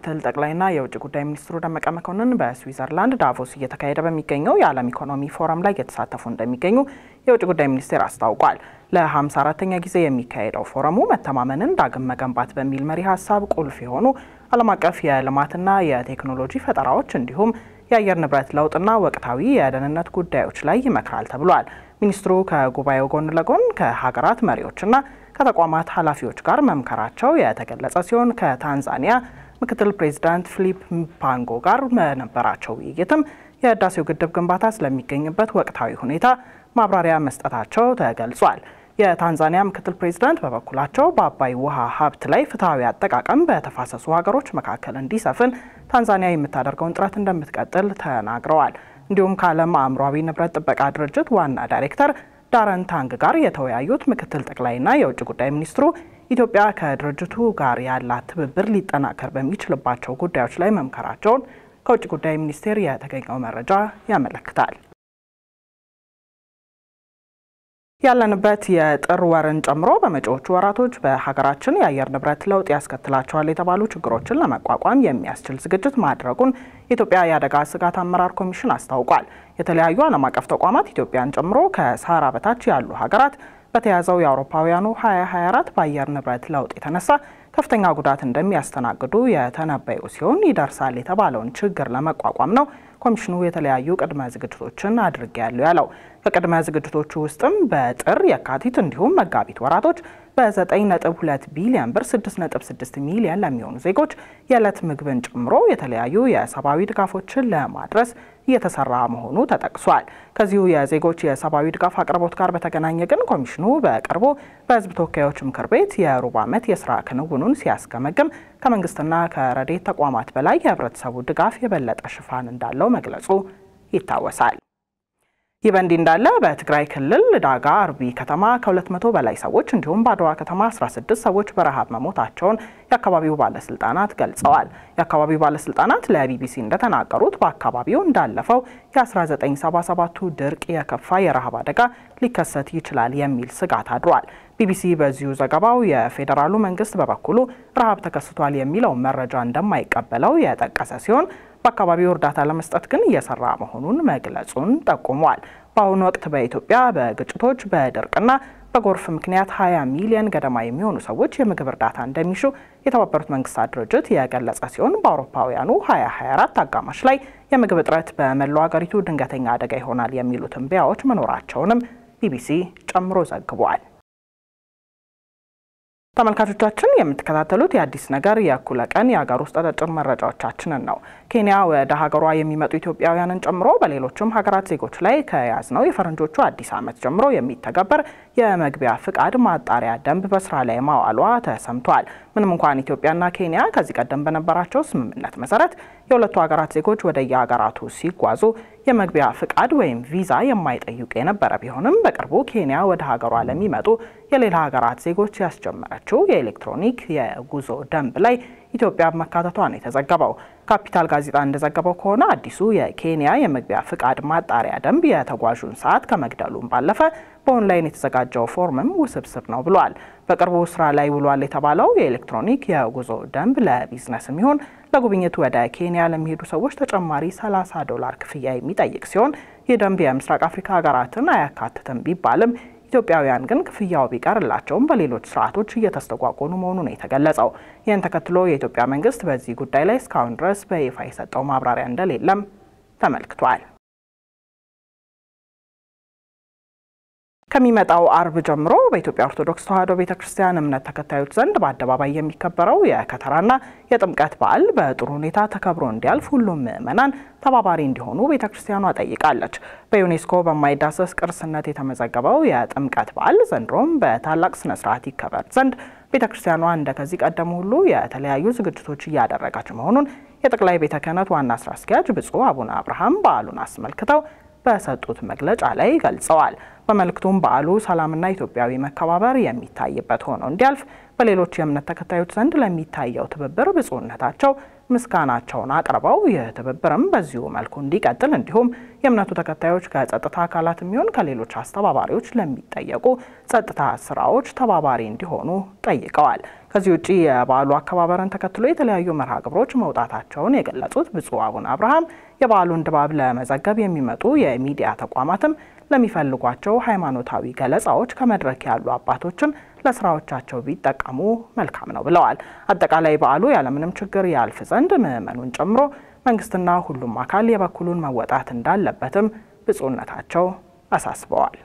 ምክትል ጠቅላይና የውጭ ጉዳይ ሚኒስትሩ ደመቀ መኮንን በስዊዘርላንድ ዳቮስ እየተካሄደ በሚገኘው የዓለም ኢኮኖሚ ፎረም ላይ እየተሳተፉ እንደሚገኙ የውጭ ጉዳይ ሚኒስቴር አስታውቋል። ለ54ኛ ጊዜ የሚካሄደው ፎረሙ መተማመንን ዳግም መገንባት በሚል መሪ ሀሳብ ቁልፍ የሆኑ ዓለም አቀፍ የልማትና የቴክኖሎጂ ፈጠራዎች እንዲሁም የአየር ንብረት ለውጥና ወቅታዊ የደህንነት ጉዳዮች ላይ ይመክራል ተብሏል። ሚኒስትሩ ከጉባኤው ጎን ለጎን ከሀገራት መሪዎችና ከተቋማት ኃላፊዎች ጋር መምከራቸው የተገለጸ ሲሆን ከታንዛኒያ ምክትል ፕሬዚዳንት ፊሊፕ ፓንጎ ጋር በነበራቸው ውይይትም የህዳሴው ግድብ ግንባታ ስለሚገኝበት ወቅታዊ ሁኔታ ማብራሪያ መስጠታቸው ተገልጿል። የታንዛኒያ ምክትል ፕሬዚዳንት በበኩላቸው በአባይ ውሃ ሀብት ላይ ፍትሐዊ አጠቃቀም በተፋሰሱ ሀገሮች መካከል እንዲሰፍን ታንዛኒያ የምታደርገውን ጥረት እንደምትቀጥል ተናግረዋል። እንዲሁም ከዓለም አእምሯዊ ንብረት ጥበቃ ድርጅት ዋና ዳይሬክተር ዳረን ታንግ ጋር የተወያዩት ምክትል ጠቅላይና የውጭ ጉዳይ ሚኒስትሩ ኢትዮጵያ ከድርጅቱ ጋር ያላት ትብብር ሊጠናከር በሚችልባቸው ጉዳዮች ላይ መምከራቸውን ከውጭ ጉዳይ ሚኒስቴር የተገኘው መረጃ ያመለክታል። ያለንበት የጥር ወርን ጨምሮ በመጪዎቹ ወራቶች በሀገራችን የአየር ንብረት ለውጥ ያስከትላቸዋል የተባሉ ችግሮችን ለመቋቋም የሚያስችል ዝግጅት ማድረጉን የኢትዮጵያ የአደጋ ስጋት አመራር ኮሚሽን አስታውቋል። የተለያዩ ዓለም አቀፍ ተቋማት ኢትዮጵያን ጨምሮ ከሰሃራ በታች ያሉ ሀገራት በተያዘው የአውሮፓውያኑ 2024 በአየር ንብረት ለውጥ የተነሳ ከፍተኛ ጉዳት እንደሚያስተናግዱ የተነበዩ ሲሆን ይደርሳል የተባለውን ችግር ለመቋቋም ነው ኮሚሽኑ የተለያዩ ቅድመ ዝግጅቶችን አድርጌያለሁ ያለው። ከቅድመ ዝግጅቶቹ ውስጥም በጥር የካቲት፣ እንዲሁም መጋቢት ወራቶች በ9.2 ቢሊዮን ብር 6.6 ሚሊዮን ለሚሆኑ ዜጎች የዕለት ምግብን ጨምሮ የተለያዩ የሰብአዊ ድጋፎችን ለማድረስ እየተሰራ መሆኑ ተጠቅሷል። ከዚሁ የዜጎች የሰብአዊ ድጋፍ አቅርቦት ጋር በተገናኘ ግን ኮሚሽኑ በቅርቡ በሕዝብ ተወካዮች ምክር ቤት የሩብ ዓመት የስራ ክንውኑን ሲያስገመግም ከመንግስትና ከረዴት ተቋማት በላይ የህብረተሰቡ ድጋፍ የበለጠ ሽፋን እንዳለው መግለጹ ይታወሳል። ይህ በእንዲህ እንዳለ በትግራይ ክልል ዳጋ አርቢ ከተማ ከ200 በላይ ሰዎች እንዲሁም በአድዋ ከተማ 16 ሰዎች በረሃብ መሞታቸውን የአካባቢው ባለስልጣናት ገልጸዋል። የአካባቢው ባለስልጣናት ለቢቢሲ እንደተናገሩት በአካባቢው እንዳለፈው የ1977ቱ ድርቅ የከፋ የረሃብ አደጋ ሊከሰት ይችላል የሚል ስጋት አድሯል። ቢቢሲ በዚሁ ዘገባው የፌዴራሉ መንግስት በበኩሉ ረሃብ ተከስቷል የሚለው መረጃ እንደማይቀበለው የጠቀሰ ሲሆን በአካባቢው እርዳታ ለመስጠት ግን እየሰራ መሆኑን መግለጹን ጠቁሟል። በአሁኑ ወቅት በኢትዮጵያ በግጭቶች በድርቅና በጎርፍ ምክንያት 20 ሚሊዮን ገደማ የሚሆኑ ሰዎች የምግብ እርዳታ እንደሚሹ የተባበሩት መንግስታት ድርጅት የገለጸ ሲሆን በአውሮፓውያኑ 2024 አጋማሽ ላይ የምግብ እጥረት በመላው አገሪቱ ድንገተኛ አደጋ ይሆናል የሚሉ ትንበያዎች መኖራቸውንም ቢቢሲ ጨምሮ ዘግቧል። ተመልካቾቻችን የምትከታተሉት የአዲስ ነገር የእኩለ ቀን የሀገር ውስጥ አጫጭር መረጃዎቻችንን ነው። ኬንያ ወደ ሀገሯ የሚመጡ ኢትዮጵያውያንን ጨምሮ በሌሎችም ሀገራት ዜጎች ላይ ከያዝነው የፈረንጆቹ አዲስ ዓመት ጀምሮ የሚተገበር የመግቢያ ፍቃድ ማጣሪያ ደንብ በስራ ላይ ማዋሏ ተሰምቷል። ምንም እንኳን ኢትዮጵያና ኬንያ ከዚህ ቀደም በነበራቸው ስምምነት መሰረት የሁለቱ ሀገራት ዜጎች ወደ የሀገራቱ ሲጓዙ የመግቢያ ፍቃድ ወይም ቪዛ የማይጠይቅ የነበረ ቢሆንም በቅርቡ ኬንያ ወደ ሀገሯ ለሚመጡ የሌላ ሀገራት ዜጎች ያስጀመረችው የኤሌክትሮኒክ የጉዞ ደንብ ላይ ኢትዮጵያ ነው የተዘገበው። ካፒታል ጋዜጣ እንደዘገበው ከሆነ አዲሱ የኬንያ የመግቢያ ፍቃድ ማጣሪያ ደንብ የተጓዡን ሰዓት ከመግደሉም ባለፈ በኦንላይን የተዘጋጀው ፎርምም ውስብስብ ነው ብሏል። በቅርቡ ስራ ላይ ውሏል የተባለው የኤሌክትሮኒክ የጉዞ ደንብ ለቢዝነስ የሚሆን ለጉብኝቱ ወደ ኬንያ ለሚሄዱ ሰዎች ተጨማሪ 30 ዶላር ክፍያ የሚጠይቅ ሲሆን ይህ ደንብ የምስራቅ አፍሪካ ሀገራትን አያካትትም ቢባልም ኢትዮጵያውያን ግን ክፍያው ቢቀርላቸውም በሌሎች ስርዓቶች እየተስተጓጎሉ መሆኑ ነው የተገለጸው። ይህን ተከትሎ የኢትዮጵያ መንግስት በዚህ ጉዳይ ላይ እስካሁን ድረስ በይፋ የሰጠው ማብራሪያ እንደሌለም ተመልክቷል። ከሚመጣው አርብ ጀምሮ በኢትዮጵያ ኦርቶዶክስ ተዋሕዶ ቤተ ክርስቲያን እምነት ተከታዮች ዘንድ በአደባባይ የሚከበረው የከተራና የጥምቀት በዓል በጥሩ ሁኔታ ተከብሮ እንዲያልፍ ሁሉም ምዕመናን ተባባሪ እንዲሆኑ ቤተ ክርስቲያኗ ጠይቃለች። በዩኔስኮ በማይዳሰስ ቅርስነት የተመዘገበው የጥምቀት በዓል ዘንድሮም በታላቅ ስነ ስርዓት ይከበር ዘንድ ቤተ ክርስቲያኗ እንደከዚህ ቀደም ሁሉ የተለያዩ ዝግጅቶች እያደረገች መሆኑን የጠቅላይ ቤተ ክህነት ዋና ስራ አስኪያጅ ብፁዕ አቡነ አብርሃም በዓሉን አስመልክተው በሰጡት መግለጫ ላይ ገልጸዋል። በመልእክቱም በዓሉ ሰላምና ኢትዮጵያዊ መከባበር የሚታይበት ሆኖ እንዲያልፍ በሌሎች የእምነት ተከታዮች ዘንድ ለሚታየው ትብብር ብፁዕነታቸው ምስጋናቸውን አቅርበው ይህ ትብብርም በዚሁ መልኩ እንዲቀጥል እንዲሁም የእምነቱ ተከታዮች ከጸጥታ አካላት የሚሆን ከሌሎች አስተባባሪዎች ለሚጠየቁ ጸጥታ ስራዎች ተባባሪ እንዲሆኑ ጠይቀዋል። ከዚህ ውጭ የበዓሉ አከባበርን ተከትሎ የተለያዩ መርሃ ግብሮች መውጣታቸውን የገለጹት ብፁዕ አቡነ አብርሃም የበዓሉን ድባብ ለመዘገብ የሚመጡ የሚዲያ ተቋማትም ለሚፈልጓቸው ሃይማኖታዊ ገለጻዎች ከመድረክ ያሉ አባቶችም ለስራዎቻቸው ቢጠቀሙ መልካም ነው ብለዋል። አጠቃላይ በዓሉ ያለምንም ችግር ያልፍ ዘንድ ምዕመኑን ጨምሮ መንግስትና ሁሉም አካል የበኩሉን መወጣት እንዳለበትም ብፁዕነታቸው አሳስበዋል።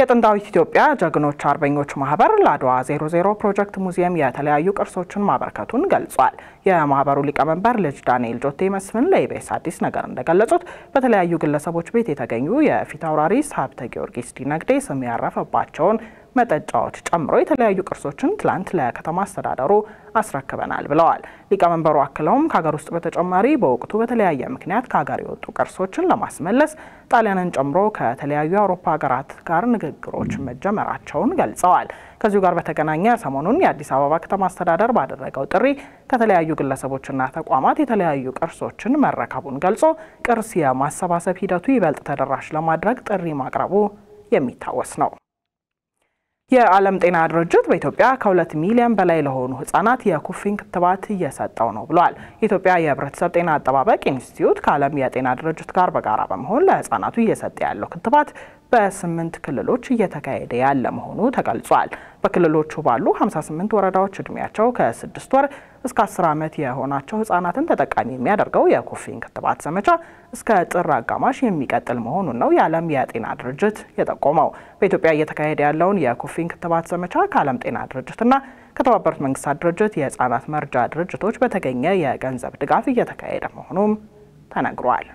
የጥንታዊት ኢትዮጵያ ጀግኖች አርበኞች ማህበር ለአድዋ 00 ፕሮጀክት ሙዚየም የተለያዩ ቅርሶችን ማበርከቱን ገልጿል። የማህበሩ ሊቀመንበር ልጅ ዳንኤል ጆቴ መስፍን ለኢቤስ አዲስ ነገር እንደገለጹት በተለያዩ ግለሰቦች ቤት የተገኙ የፊት አውራሪ ሀብተ ጊዮርጊስ ዲነግዴ ስም ያረፈባቸውን መጠጫዎች ጨምሮ የተለያዩ ቅርሶችን ትላንት ለከተማ አስተዳደሩ አስረክበናል ብለዋል። ሊቀመንበሩ አክለውም ከሀገር ውስጥ በተጨማሪ በወቅቱ በተለያየ ምክንያት ከሀገር የወጡ ቅርሶችን ለማስመለስ ጣሊያንን ጨምሮ ከተለያዩ የአውሮፓ ሀገራት ጋር ንግግሮች መጀመራቸውን ገልጸዋል። ከዚሁ ጋር በተገናኘ ሰሞኑን የአዲስ አበባ ከተማ አስተዳደር ባደረገው ጥሪ ከተለያዩ ግለሰቦችና ተቋማት የተለያዩ ቅርሶችን መረከቡን ገልጾ ቅርስ የማሰባሰብ ሂደቱ ይበልጥ ተደራሽ ለማድረግ ጥሪ ማቅረቡ የሚታወስ ነው። የዓለም ጤና ድርጅት በኢትዮጵያ ከሁለት ሚሊዮን በላይ ለሆኑ ህጻናት የኩፍኝ ክትባት እየሰጠው ነው ብሏል። የኢትዮጵያ የህብረተሰብ ጤና አጠባበቅ ኢንስቲትዩት ከዓለም የጤና ድርጅት ጋር በጋራ በመሆን ለህጻናቱ እየሰጠ ያለው ክትባት በስምንት ክልሎች እየተካሄደ ያለ መሆኑ ተገልጿል። በክልሎቹ ባሉ 58 ወረዳዎች እድሜያቸው ከስድስት ወር እስከ 10 ዓመት የሆናቸው ህጻናትን ተጠቃሚ የሚያደርገው የኩፊኝ ክትባት ዘመቻ እስከ ጥር አጋማሽ የሚቀጥል መሆኑን ነው የዓለም የጤና ድርጅት የጠቆመው። በኢትዮጵያ እየተካሄደ ያለውን የኩፊኝ ክትባት ዘመቻ ከዓለም ጤና ድርጅትና ከተባበሩት መንግስታት ድርጅት የህጻናት መርጃ ድርጅቶች በተገኘ የገንዘብ ድጋፍ እየተካሄደ መሆኑም ተነግሯል።